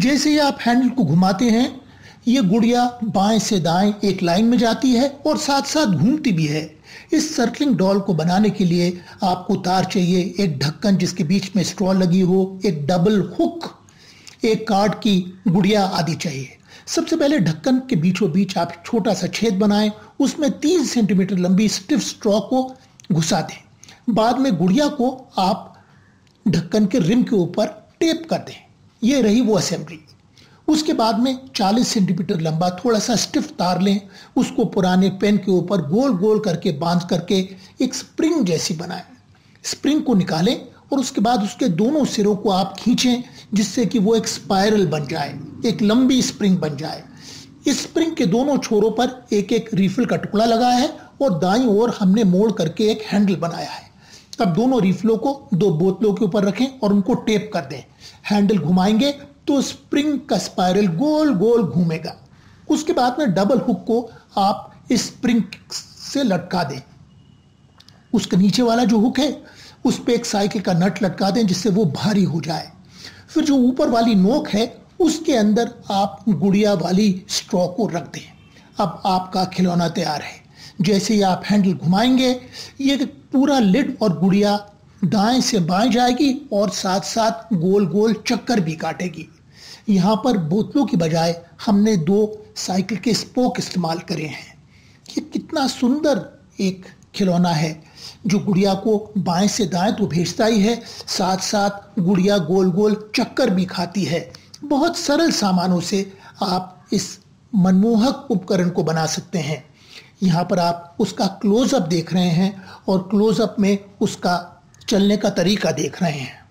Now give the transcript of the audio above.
जैसे ही आप हैंडल को घुमाते हैं ये गुड़िया बाएं से दाएं एक लाइन में जाती है और साथ साथ घूमती भी है इस सर्कलिंग डॉल को बनाने के लिए आपको तार चाहिए एक ढक्कन जिसके बीच में स्ट्रॉ लगी हो एक डबल हुक एक कार्ड की गुड़िया आदि चाहिए सबसे पहले ढक्कन के बीचों बीच आप छोटा सा छेद बनाएं उसमें तीन सेंटीमीटर लंबी स्टिफ स्ट्रॉ को घुसा दें बाद में गुड़िया को आप ढक्कन के रिम के ऊपर टेप कर दें ये रही वो असेंबली उसके बाद में 40 सेंटीमीटर लंबा थोड़ा सा स्टिफ तार लें उसको पुराने पेन के ऊपर गोल गोल करके बांध करके एक स्प्रिंग जैसी बनाएं स्प्रिंग को निकालें और उसके बाद उसके दोनों सिरों को आप खींचें जिससे कि वो एक स्पायरल बन जाए एक लंबी स्प्रिंग बन जाए इस स्प्रिंग के दोनों छोरों पर एक एक रिफिल का टुकड़ा लगा है और दाई ओर हमने मोड़ करके एक हैंडल बनाया है तब दोनों रिफलों को दो बोतलों के ऊपर रखें और उनको टेप कर दें हैंडल घुमाएंगे तो स्प्रिंग का स्पायरल गोल गोल घूमेगा उसके बाद में डबल हुक को आप स्प्रिंग से लटका दें उसके नीचे वाला जो हुक है उस पर एक साइकिल का नट लटका दें जिससे वो भारी हो जाए फिर जो ऊपर वाली नोक है उसके अंदर आप गुड़िया वाली स्ट्रॉ को रख दें अब आपका खिलौना तैयार है जैसे ही आप हैंडल घुमाएंगे ये पूरा लिड और गुड़िया दाएं से बाएं जाएगी और साथ साथ गोल गोल चक्कर भी काटेगी यहाँ पर बोतलों की बजाय हमने दो साइकिल के स्पोक इस्तेमाल करे हैं ये कितना सुंदर एक खिलौना है जो गुड़िया को बाएं से दाएं तो भेजता ही है साथ साथ गुड़िया गोल गोल चक्कर भी खाती है बहुत सरल सामानों से आप इस मनमोहक उपकरण को बना सकते हैं यहाँ पर आप उसका क्लोज़अप देख रहे हैं और क्लोज़अप में उसका चलने का तरीका देख रहे हैं